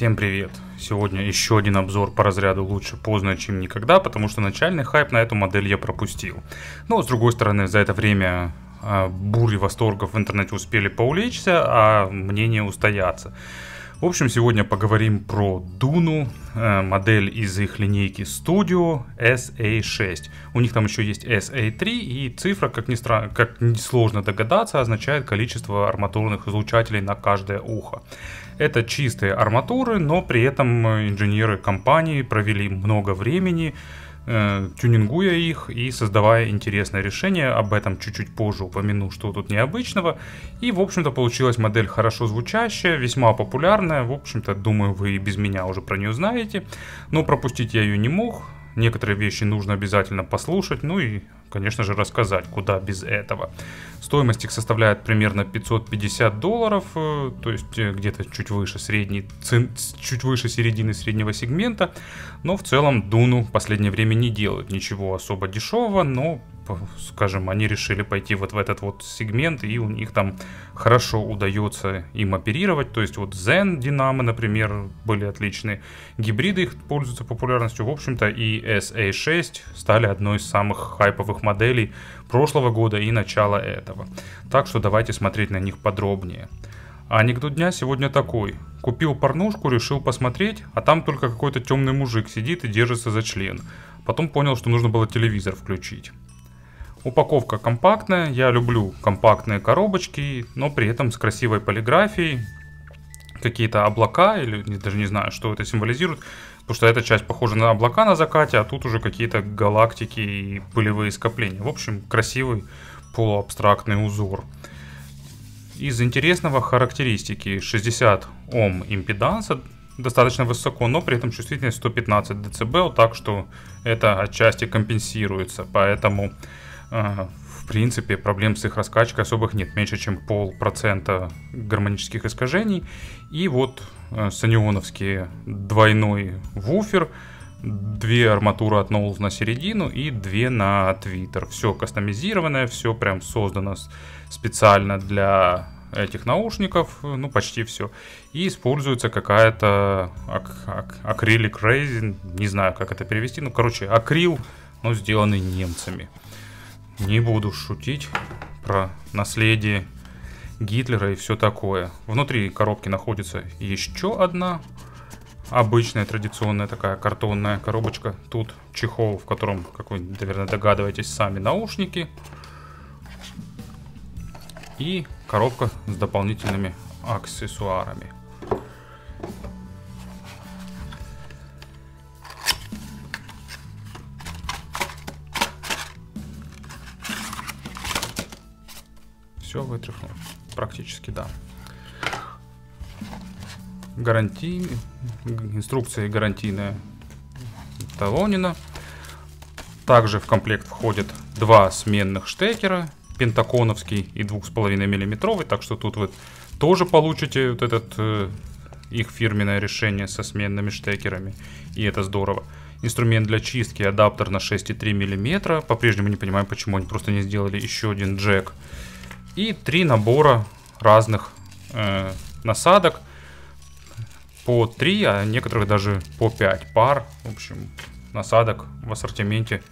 Всем привет! Сегодня еще один обзор по разряду лучше поздно, чем никогда, потому что начальный хайп на эту модель я пропустил. Но с другой стороны, за это время а, бури восторгов в интернете успели поулечься, а мнение устояться. В общем, сегодня поговорим про Дуну, э, модель из их линейки Studio SA6. У них там еще есть SA3, и цифра, как ни, стра... как ни догадаться, означает количество арматурных излучателей на каждое ухо. Это чистые арматуры, но при этом э, инженеры компании провели много времени, э, тюнингуя их и создавая интересное решение. Об этом чуть-чуть позже упомяну, что тут необычного. И, в общем-то, получилась модель хорошо звучащая, весьма популярная. В общем-то, думаю, вы и без меня уже про нее знаете. Но пропустить я ее не мог. Некоторые вещи нужно обязательно послушать, ну и, конечно же, рассказать, куда без этого. Стоимость их составляет примерно 550 долларов, э, то есть э, где-то чуть выше, средней, чуть выше середины среднего сегмента. Но в целом Дуну в последнее время не делают ничего особо дешевого, но скажем, они решили пойти вот в этот вот сегмент, и у них там хорошо удается им оперировать. То есть вот Zen, Dynamo, например, были отличные. Гибриды их пользуются популярностью, в общем-то, и SA6 стали одной из самых хайповых моделей прошлого года и начала этого. Так что давайте смотреть на них подробнее. анекдот дня сегодня такой. Купил порнушку, решил посмотреть, а там только какой-то темный мужик сидит и держится за член. Потом понял, что нужно было телевизор включить. Упаковка компактная, я люблю компактные коробочки, но при этом с красивой полиграфией. Какие-то облака, или даже не знаю, что это символизирует, потому что эта часть похожа на облака на закате, а тут уже какие-то галактики и пылевые скопления. В общем, красивый полуабстрактный узор. Из интересного характеристики 60 Ом импеданса, достаточно высоко, но при этом чувствительность 115 дБ, так что это отчасти компенсируется, поэтому а, в принципе, проблем с их раскачкой особых нет, меньше чем полпроцента гармонических искажений. И вот э, санионовский двойной вуфер, две арматуры от Knowles на середину и две на Twitter. Все кастомизированное, все прям создано специально для этих наушников, ну почти все. И используется какая-то ак- ак- акрилик рейзин, не знаю как это перевести, ну короче акрил, но сделанный немцами. Не буду шутить про наследие Гитлера и все такое. Внутри коробки находится еще одна обычная традиционная такая картонная коробочка. Тут чехол, в котором, как вы, наверное, догадываетесь, сами наушники. И коробка с дополнительными аксессуарами. все вытряхнул. Практически, да. Гарантий... Инструкции гарантийная Талонина. Также в комплект входит два сменных штекера, пентаконовский и 2,5 миллиметровый, так что тут вы тоже получите вот этот э, их фирменное решение со сменными штекерами, и это здорово. Инструмент для чистки, адаптер на 6,3 мм, по-прежнему не понимаю, почему они просто не сделали еще один джек и три набора разных э, насадок по три, а некоторых даже по пять пар. В общем, насадок в ассортименте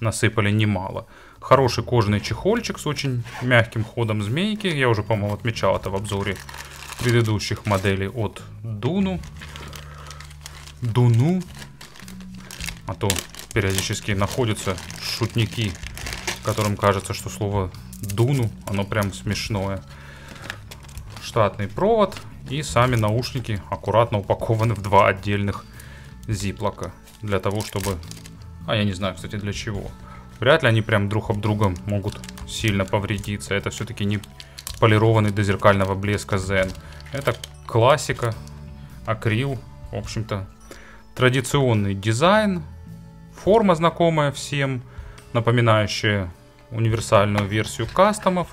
насыпали немало. Хороший кожаный чехольчик с очень мягким ходом змейки. Я уже, по-моему, отмечал это в обзоре предыдущих моделей от Дуну. Дуну. А то периодически находятся шутники, которым кажется, что слово дуну, оно прям смешное. Штатный провод и сами наушники аккуратно упакованы в два отдельных зиплока. Для того, чтобы... А я не знаю, кстати, для чего. Вряд ли они прям друг об друга могут сильно повредиться. Это все-таки не полированный до зеркального блеска Zen. Это классика, акрил, в общем-то, традиционный дизайн, форма знакомая всем, напоминающая универсальную версию кастомов.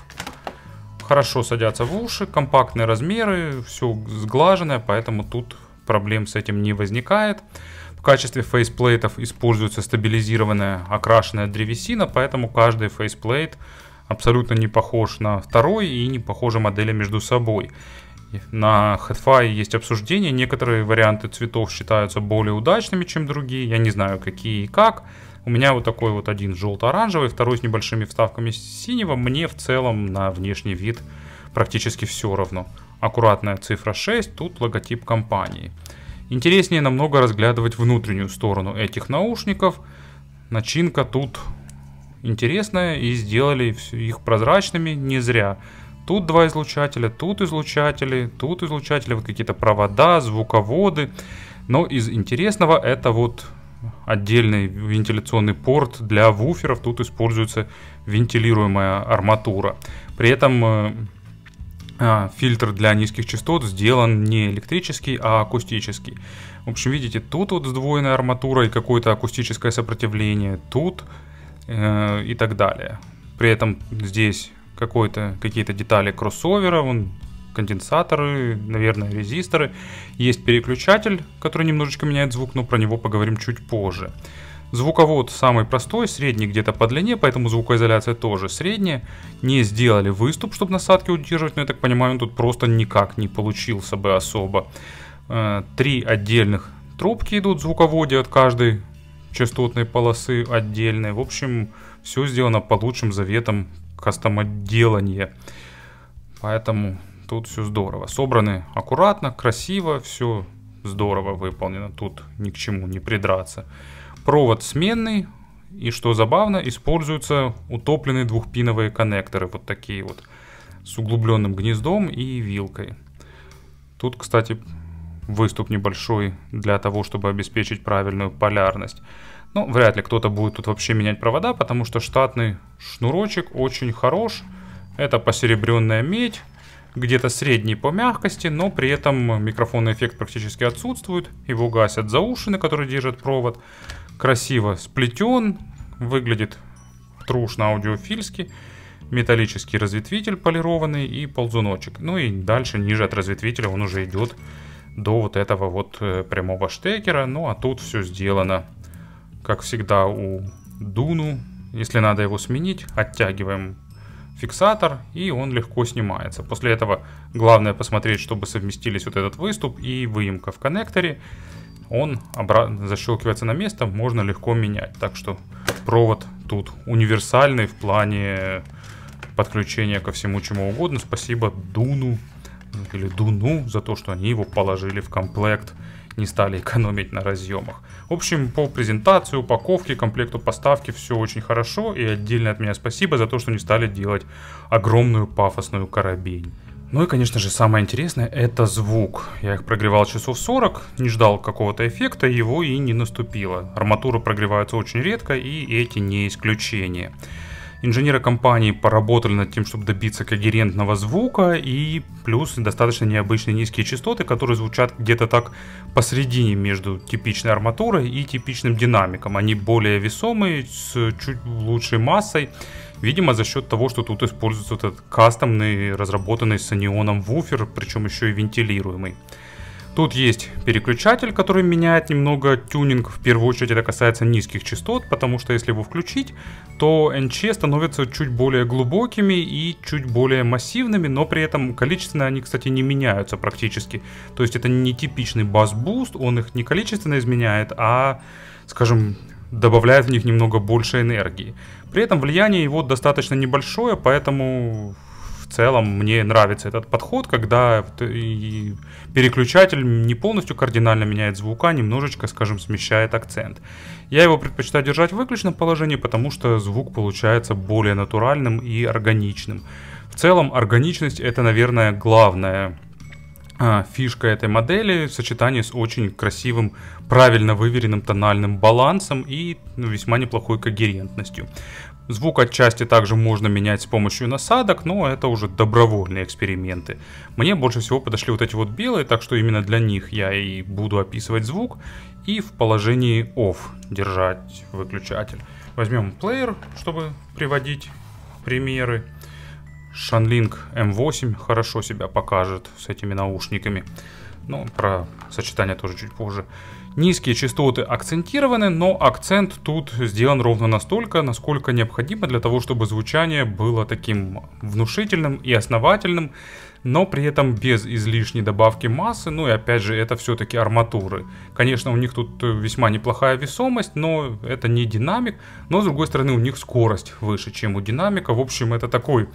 Хорошо садятся в уши, компактные размеры, все сглаженное, поэтому тут проблем с этим не возникает. В качестве фейсплейтов используется стабилизированная окрашенная древесина, поэтому каждый фейсплейт абсолютно не похож на второй и не похожи модели между собой. На HeadFi есть обсуждение, некоторые варианты цветов считаются более удачными, чем другие, я не знаю какие и как. У меня вот такой вот один желто-оранжевый, второй с небольшими вставками синего. Мне в целом на внешний вид практически все равно. Аккуратная цифра 6, тут логотип компании. Интереснее намного разглядывать внутреннюю сторону этих наушников. Начинка тут интересная и сделали их прозрачными не зря. Тут два излучателя, тут излучатели, тут излучатели, вот какие-то провода, звуководы. Но из интересного это вот отдельный вентиляционный порт. Для вуферов тут используется вентилируемая арматура. При этом э, а, фильтр для низких частот сделан не электрический, а акустический. В общем, видите, тут вот сдвоенная арматура и какое-то акустическое сопротивление, тут э, и так далее. При этом здесь какие-то детали кроссовера, он конденсаторы, наверное, резисторы. Есть переключатель, который немножечко меняет звук, но про него поговорим чуть позже. Звуковод самый простой, средний где-то по длине, поэтому звукоизоляция тоже средняя. Не сделали выступ, чтобы насадки удерживать, но я так понимаю, он тут просто никак не получился бы особо. Э, три отдельных трубки идут в звуководе от каждой частотной полосы отдельной. В общем, все сделано по лучшим заветам кастомоделания. Поэтому Тут все здорово. Собраны аккуратно, красиво, все здорово выполнено. Тут ни к чему не придраться. Провод сменный. И что забавно, используются утопленные двухпиновые коннекторы. Вот такие вот. С углубленным гнездом и вилкой. Тут, кстати, выступ небольшой для того, чтобы обеспечить правильную полярность. Но вряд ли кто-то будет тут вообще менять провода, потому что штатный шнурочек очень хорош. Это посеребренная медь где-то средний по мягкости, но при этом микрофонный эффект практически отсутствует. Его гасят заушины, которые держат провод. Красиво сплетен, выглядит трушно аудиофильски. Металлический разветвитель полированный и ползуночек. Ну и дальше, ниже от разветвителя, он уже идет до вот этого вот э, прямого штекера. Ну а тут все сделано, как всегда у Дуну. Если надо его сменить, оттягиваем фиксатор, и он легко снимается. После этого главное посмотреть, чтобы совместились вот этот выступ и выемка в коннекторе. Он защелкивается на место, можно легко менять. Так что провод тут универсальный в плане подключения ко всему чему угодно. Спасибо Дуну или Дуну за то, что они его положили в комплект не стали экономить на разъемах. В общем, по презентации, упаковке, комплекту поставки все очень хорошо. И отдельно от меня спасибо за то, что не стали делать огромную пафосную карабень. Ну и, конечно же, самое интересное это звук. Я их прогревал часов 40, не ждал какого-то эффекта, его и не наступило. Арматура прогревается очень редко, и эти не исключение. Инженеры компании поработали над тем, чтобы добиться когерентного звука и плюс достаточно необычные низкие частоты, которые звучат где-то так посредине между типичной арматурой и типичным динамиком. Они более весомые, с чуть лучшей массой. Видимо, за счет того, что тут используется этот кастомный, разработанный с анионом вуфер, причем еще и вентилируемый. Тут есть переключатель, который меняет немного тюнинг. В первую очередь это касается низких частот, потому что если его включить, то NC становятся чуть более глубокими и чуть более массивными, но при этом количественно они, кстати, не меняются практически. То есть это не типичный бас-буст, он их не количественно изменяет, а, скажем, добавляет в них немного больше энергии. При этом влияние его достаточно небольшое, поэтому в целом мне нравится этот подход, когда переключатель не полностью кардинально меняет звука, немножечко, скажем, смещает акцент. Я его предпочитаю держать в выключенном положении, потому что звук получается более натуральным и органичным. В целом, органичность это, наверное, главное а, фишка этой модели в сочетании с очень красивым, правильно выверенным тональным балансом и ну, весьма неплохой когерентностью. Звук отчасти также можно менять с помощью насадок, но это уже добровольные эксперименты. Мне больше всего подошли вот эти вот белые, так что именно для них я и буду описывать звук. И в положении OFF держать выключатель. Возьмем плеер, чтобы приводить примеры. Shanling M8 эм хорошо себя покажет с этими наушниками. Но ну, про сочетание тоже чуть позже. Низкие частоты акцентированы, но акцент тут сделан ровно настолько, насколько необходимо для того, чтобы звучание было таким внушительным и основательным, но при этом без излишней добавки массы, ну и опять же это все-таки арматуры. Конечно, у них тут весьма неплохая весомость, но это не динамик, но с другой стороны у них скорость выше, чем у динамика. В общем, это такой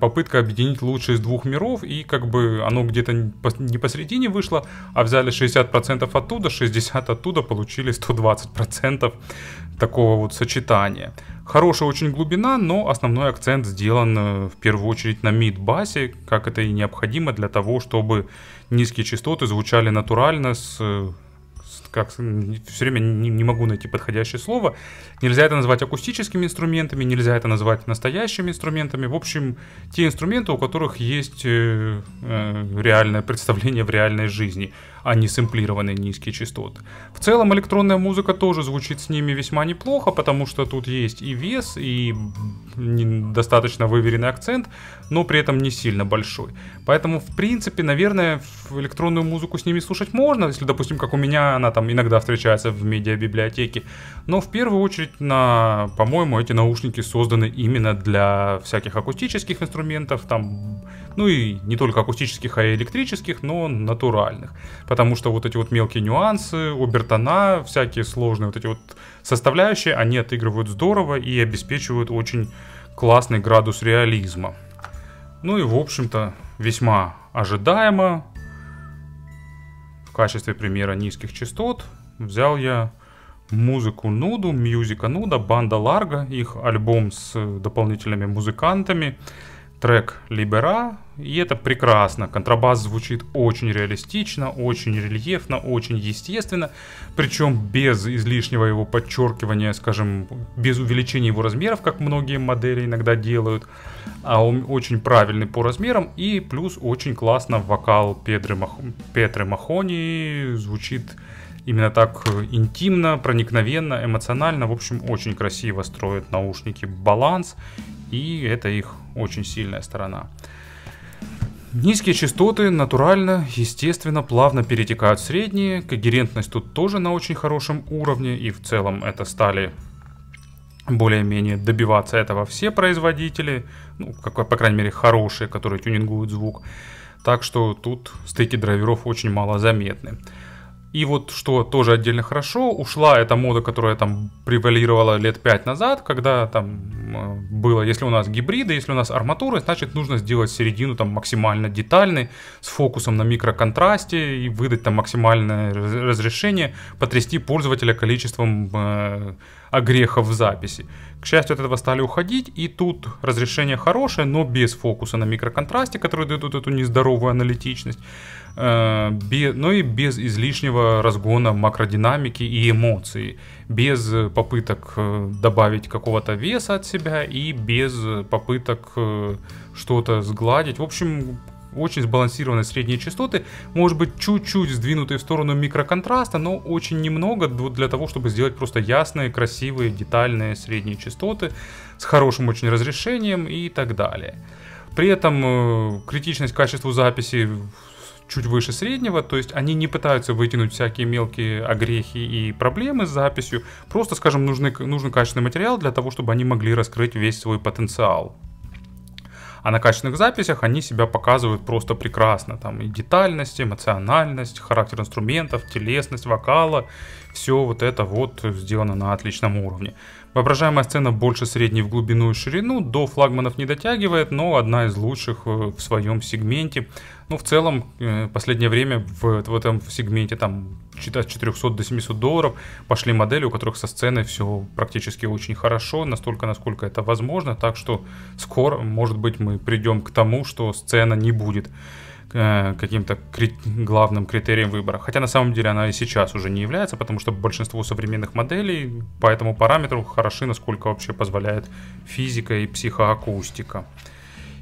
попытка объединить лучшие из двух миров, и как бы оно где-то не посередине вышло, а взяли 60% оттуда, 60% оттуда, получили 120% такого вот сочетания. Хорошая очень глубина, но основной акцент сделан э, в первую очередь на мид-басе, как это и необходимо для того, чтобы низкие частоты звучали натурально с э, как все время не, не могу найти подходящее слово. Нельзя это назвать акустическими инструментами, нельзя это назвать настоящими инструментами. В общем, те инструменты, у которых есть э, э реальное представление в реальной жизни а не сэмплированные низкие частоты. В целом электронная музыка тоже звучит с ними весьма неплохо, потому что тут есть и вес, и достаточно выверенный акцент, но при этом не сильно большой. Поэтому, в принципе, наверное, электронную музыку с ними слушать можно, если, допустим, как у меня, она там иногда встречается в медиабиблиотеке. Но в первую очередь, на, по-моему, эти наушники созданы именно для всяких акустических инструментов, там ну и не только акустических, а и электрических, но натуральных. Потому что вот эти вот мелкие нюансы, обертона, всякие сложные вот эти вот составляющие, они отыгрывают здорово и обеспечивают очень классный градус реализма. Ну и, в общем-то, весьма ожидаемо. В качестве примера низких частот взял я музыку Нуду, Мьюзика Нуда, банда Ларго, их альбом с дополнительными музыкантами – трек Либера, и это прекрасно. Контрабас звучит очень реалистично, очень рельефно, очень естественно, причем без излишнего его подчеркивания, скажем, без увеличения его размеров, как многие модели иногда делают, а он очень правильный по размерам, и плюс очень классно вокал Петры, Мах... Петры Махони звучит именно так э, интимно, проникновенно, эмоционально. В общем, очень красиво строят наушники баланс, и это их очень сильная сторона. Низкие частоты натурально, естественно, плавно перетекают в средние, когерентность тут тоже на очень хорошем уровне, и в целом это стали более-менее добиваться этого все производители, ну, как, по крайней мере, хорошие, которые тюнингуют звук. Так что тут стыки драйверов очень мало заметны. И вот что тоже отдельно хорошо, ушла эта мода, которая там превалировала лет пять назад, когда там э, было, если у нас гибриды, если у нас арматуры, значит нужно сделать середину там максимально детальной, с фокусом на микроконтрасте и выдать там максимальное разрешение, потрясти пользователя количеством э, огрехов в записи. К счастью, от этого стали уходить, и тут разрешение хорошее, но без фокуса на микроконтрасте, который дает эту нездоровую аналитичность, э, но и без излишнего разгона макродинамики и эмоций, без попыток э, добавить какого-то веса от себя и без попыток э, что-то сгладить. В общем, очень сбалансированные средние частоты, может быть чуть-чуть сдвинутые в сторону микроконтраста, но очень немного для того, чтобы сделать просто ясные, красивые, детальные средние частоты с хорошим очень разрешением и так далее. При этом э, критичность к качеству записи чуть выше среднего, то есть они не пытаются вытянуть всякие мелкие огрехи и проблемы с записью, просто, скажем, нужны, нужен качественный материал для того, чтобы они могли раскрыть весь свой потенциал. А на качественных записях они себя показывают просто прекрасно. Там и детальность, эмоциональность, характер инструментов, телесность вокала. Все вот это вот сделано на отличном уровне. Воображаемая сцена больше средней в глубину и ширину, до флагманов не дотягивает, но одна из лучших э, в своем сегменте. Ну, в целом, в э, последнее время в, в этом сегменте там от 400 до 700 долларов пошли модели, у которых со сцены все практически очень хорошо, настолько, насколько это возможно. Так что скоро, может быть, мы придем к тому, что сцена не будет Э, каким-то крит главным критерием выбора. Хотя на самом деле она и сейчас уже не является, потому что большинство современных моделей по этому параметру хороши, насколько вообще позволяет физика и психоакустика.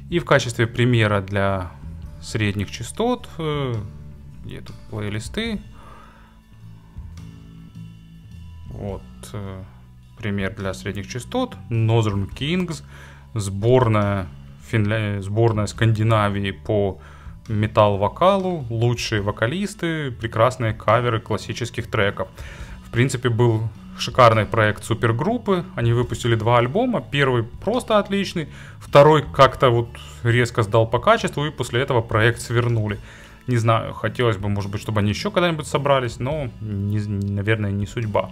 И в качестве примера для средних частот, где э, тут плейлисты, вот э, пример для средних частот, Northern Kings, сборная, Финля... сборная Скандинавии по метал-вокалу, лучшие вокалисты, прекрасные каверы классических треков. В принципе, был шикарный проект супергруппы. Они выпустили два альбома. Первый просто отличный, второй как-то вот резко сдал по качеству, и после этого проект свернули. Не знаю, хотелось бы, может быть, чтобы они еще когда-нибудь собрались, но, не, наверное, не судьба.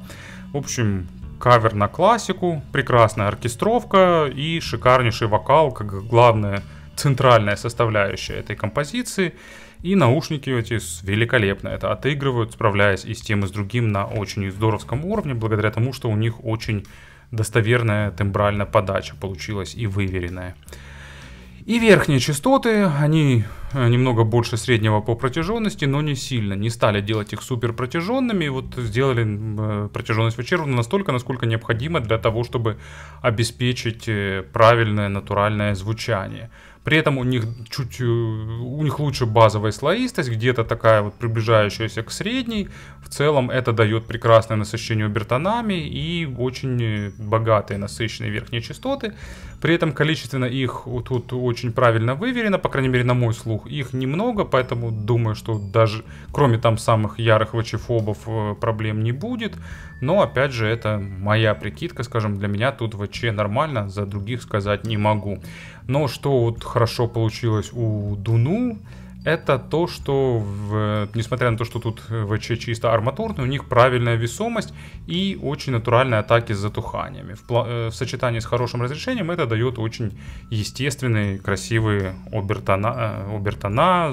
В общем, кавер на классику, прекрасная оркестровка и шикарнейший вокал, как главное – центральная составляющая этой композиции. И наушники эти великолепно это отыгрывают, справляясь и с тем, и с другим на очень здоровском уровне, благодаря тому, что у них очень достоверная тембральная подача получилась и выверенная. И верхние частоты, они Э, немного больше среднего по протяженности, но не сильно. Не стали делать их супер протяженными, вот сделали э, протяженность вычервана настолько, насколько необходимо для того, чтобы обеспечить э, правильное натуральное звучание. При этом у них чуть у них лучше базовая слоистость, где-то такая вот приближающаяся к средней. В целом это дает прекрасное насыщение обертонами и очень богатые насыщенные верхние частоты. При этом количественно их тут очень правильно выверено, по крайней мере на мой слух их немного, поэтому думаю, что даже кроме там самых ярых вч э, проблем не будет. Но опять же, это моя прикидка, скажем, для меня тут ВЧ нормально, за других сказать не могу. Но что вот хорошо получилось у Дуну, это то, что, в, несмотря на то, что тут э, ВЧ чисто арматурный, у них правильная весомость и очень натуральные атаки с затуханиями. В, э, в сочетании с хорошим разрешением это дает очень естественные, красивые обертона, э, обертона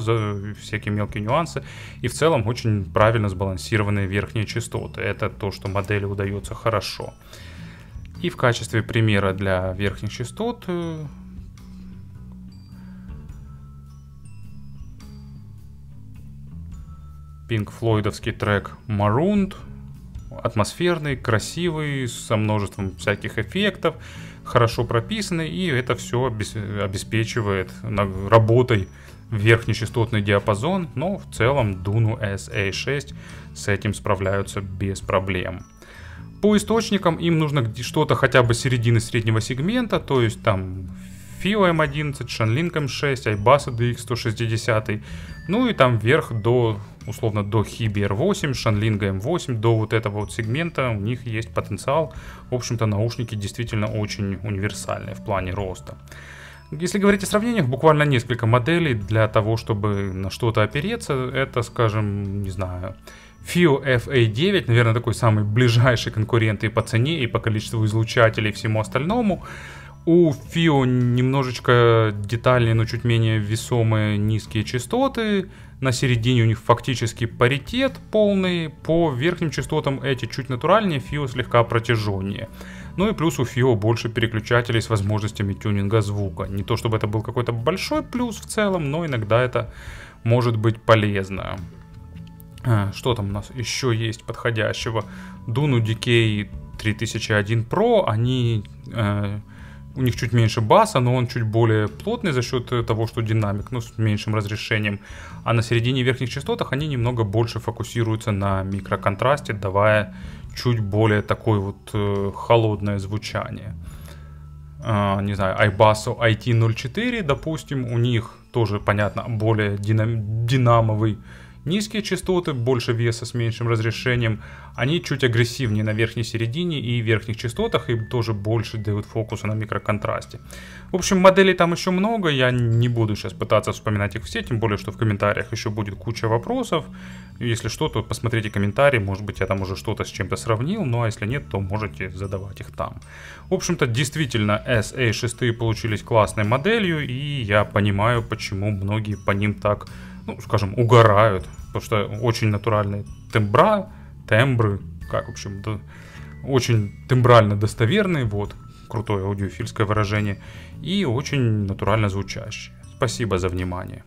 всякие мелкие нюансы. И в целом очень правильно сбалансированные верхние частоты. Это то, что модели удается хорошо. И в качестве примера для верхних частот Пинк Флойдовский трек Marooned. Атмосферный, красивый, со множеством всяких эффектов, хорошо прописанный, и это все обеспечивает работой верхний частотный диапазон, но в целом Дуну SA6 с этим справляются без проблем. По источникам им нужно что-то хотя бы середины среднего сегмента, то есть там FIO M11, Shanling M6, iBus DX160, ну и там вверх до условно до Хиби R8, Шанлинга M8, до вот этого вот сегмента у них есть потенциал. В общем-то, наушники действительно очень универсальные в плане роста. Если говорить о сравнениях, буквально несколько моделей для того, чтобы на что-то опереться. Это, скажем, не знаю, FIO FA9, наверное, такой самый ближайший конкурент и по цене, и по количеству излучателей, и всему остальному. У Фио немножечко детальнее, но чуть менее весомые низкие частоты. На середине у них фактически паритет полный. По верхним частотам эти чуть натуральнее, Фио слегка протяженнее. Ну и плюс у Фио больше переключателей с возможностями тюнинга звука. Не то чтобы это был какой-то большой плюс в целом, но иногда это может быть полезно. А, что там у нас еще есть подходящего? Дуну Decay 3001 Pro, они э, у них чуть меньше баса, но он чуть более плотный за счет э, того, что динамик, ну, с меньшим разрешением. А на середине верхних частотах они немного больше фокусируются на микроконтрасте, давая чуть более такое вот э, холодное звучание. Э, не знаю, iBasso IT04, допустим, у них тоже, понятно, более динам- динамовый Низкие частоты, больше веса с меньшим разрешением, они чуть агрессивнее на верхней середине и верхних частотах и тоже больше дают фокуса на микроконтрасте. В общем, моделей там еще много, я не буду сейчас пытаться вспоминать их все, тем более, что в комментариях еще будет куча вопросов. Если что, то посмотрите комментарии, может быть я там уже что-то с чем-то сравнил, ну а если нет, то можете задавать их там. В общем-то, действительно, SA6 получились классной моделью, и я понимаю, почему многие по ним так ну, скажем, угорают, потому что очень натуральные тембра, тембры, как, в общем, да, очень тембрально достоверные, вот, крутое аудиофильское выражение, и очень натурально звучащие. Спасибо за внимание.